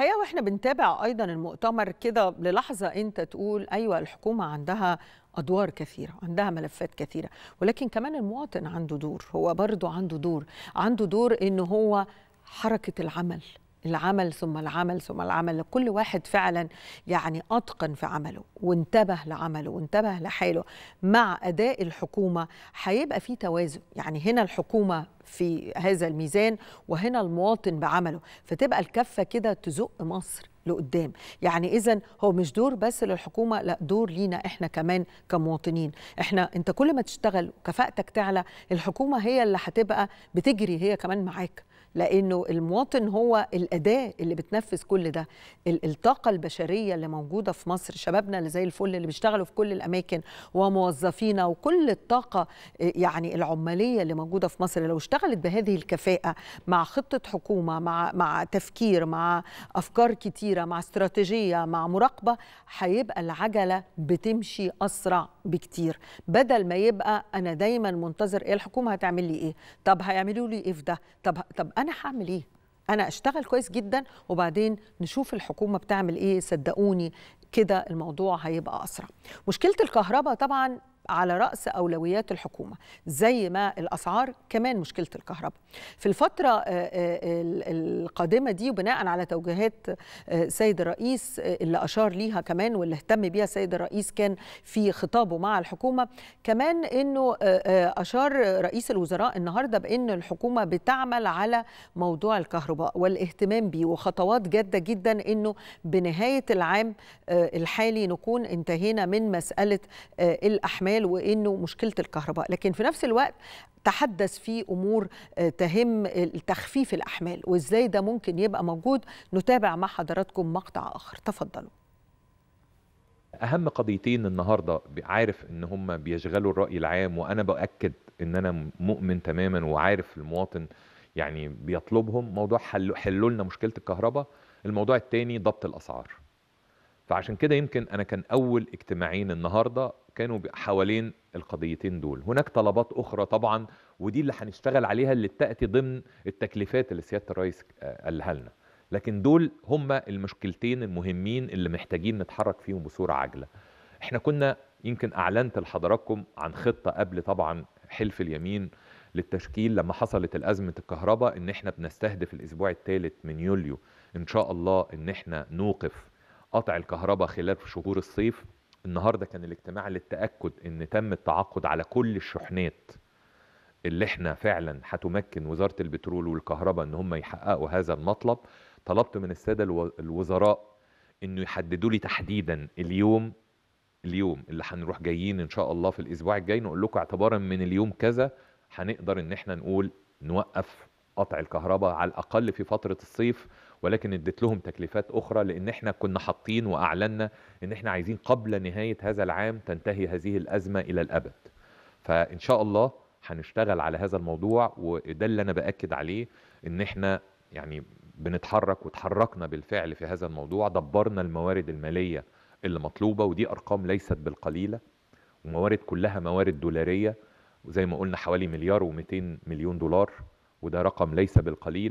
الحقيقه واحنا بنتابع ايضا المؤتمر كده للحظه انت تقول ايوه الحكومه عندها ادوار كثيره عندها ملفات كثيره ولكن كمان المواطن عنده دور هو برضه عنده دور عنده دور ان هو حركه العمل العمل ثم العمل ثم العمل كل واحد فعلا يعني أتقن في عمله وانتبه لعمله وانتبه لحاله مع أداء الحكومة هيبقى في توازن يعني هنا الحكومة في هذا الميزان وهنا المواطن بعمله فتبقى الكفة كده تزق مصر لقدام يعني اذا هو مش دور بس للحكومه لا دور لينا احنا كمان كمواطنين احنا انت كل ما تشتغل وكفاءتك تعلى الحكومه هي اللي هتبقى بتجري هي كمان معاك لانه المواطن هو الاداه اللي بتنفذ كل ده الطاقه البشريه اللي موجوده في مصر شبابنا اللي زي الفل اللي بيشتغلوا في كل الاماكن وموظفينا وكل الطاقه آه، يعني العماليه اللي موجوده في مصر لو اشتغلت بهذه الكفاءه مع خطه حكومه مع مع تفكير مع افكار كتير كبيره مع استراتيجيه مع مراقبه هيبقى العجله بتمشي اسرع بكتير بدل ما يبقى انا دايما منتظر ايه الحكومه هتعمل لي ايه طب هيعملوا لي ايه في ده طب طب انا هعمل ايه انا اشتغل كويس جدا وبعدين نشوف الحكومه بتعمل ايه صدقوني كده الموضوع هيبقى اسرع مشكله الكهرباء طبعا على رأس أولويات الحكومة زي ما الأسعار كمان مشكلة الكهرباء في الفترة آه، آه، القادمة دي وبناء على توجيهات آه، سيد الرئيس اللي أشار ليها كمان واللي اهتم بيها سيد الرئيس كان في خطابه مع الحكومة كمان أنه أشار رئيس الوزراء النهاردة بأن الحكومة بتعمل على موضوع الكهرباء والاهتمام بيه وخطوات جادة جدا أنه بنهاية العام الحالي نكون انتهينا من مسألة الأحمال الاعمال وانه مشكله الكهرباء لكن في نفس الوقت تحدث في امور آه، تهم تخفيف الاحمال وازاي ده ممكن يبقى موجود نتابع مع حضراتكم مقطع اخر تفضلوا اهم قضيتين النهارده عارف ان هم بيشغلوا الراي العام وانا باكد ان انا مؤمن تماما وعارف المواطن يعني بيطلبهم موضوع حلوا حلو لنا مشكله الكهرباء الموضوع الثاني ضبط الاسعار فعشان كده يمكن انا كان اول اجتماعين النهارده كانوا حوالين القضيتين دول هناك طلبات أخرى طبعا ودي اللي هنشتغل عليها اللي تأتي ضمن التكليفات اللي سيادة الرئيس آه، قالها لنا لكن دول هم المشكلتين المهمين اللي محتاجين نتحرك فيهم بصورة عاجلة احنا كنا يمكن أعلنت لحضراتكم عن خطة قبل طبعا حلف اليمين للتشكيل لما حصلت الأزمة الكهرباء ان احنا بنستهدف الأسبوع الثالث من يوليو ان شاء الله ان احنا نوقف قطع الكهرباء خلال شهور الصيف النهارده كان الاجتماع للتاكد ان تم التعاقد على كل الشحنات اللي احنا فعلا هتمكن وزاره البترول والكهرباء ان هم يحققوا هذا المطلب طلبت من الساده الوزراء انه يحددوا لي تحديدا اليوم اليوم اللي هنروح جايين ان شاء الله في الاسبوع الجاي نقول لكم اعتبارا من اليوم كذا هنقدر ان احنا نقول نوقف قطع الكهرباء على الاقل في فتره الصيف ولكن اديت لهم تكليفات اخرى لان احنا كنا حاطين واعلنا ان احنا عايزين قبل نهايه هذا العام تنتهي هذه الازمه الى الابد فان شاء الله هنشتغل على هذا الموضوع وده اللي انا باكد عليه ان احنا يعني بنتحرك وتحركنا بالفعل في هذا الموضوع دبرنا الموارد الماليه اللي مطلوبه ودي ارقام ليست بالقليله وموارد كلها موارد دولاريه وزي ما قلنا حوالي مليار و200 مليون دولار وده رقم ليس بالقليل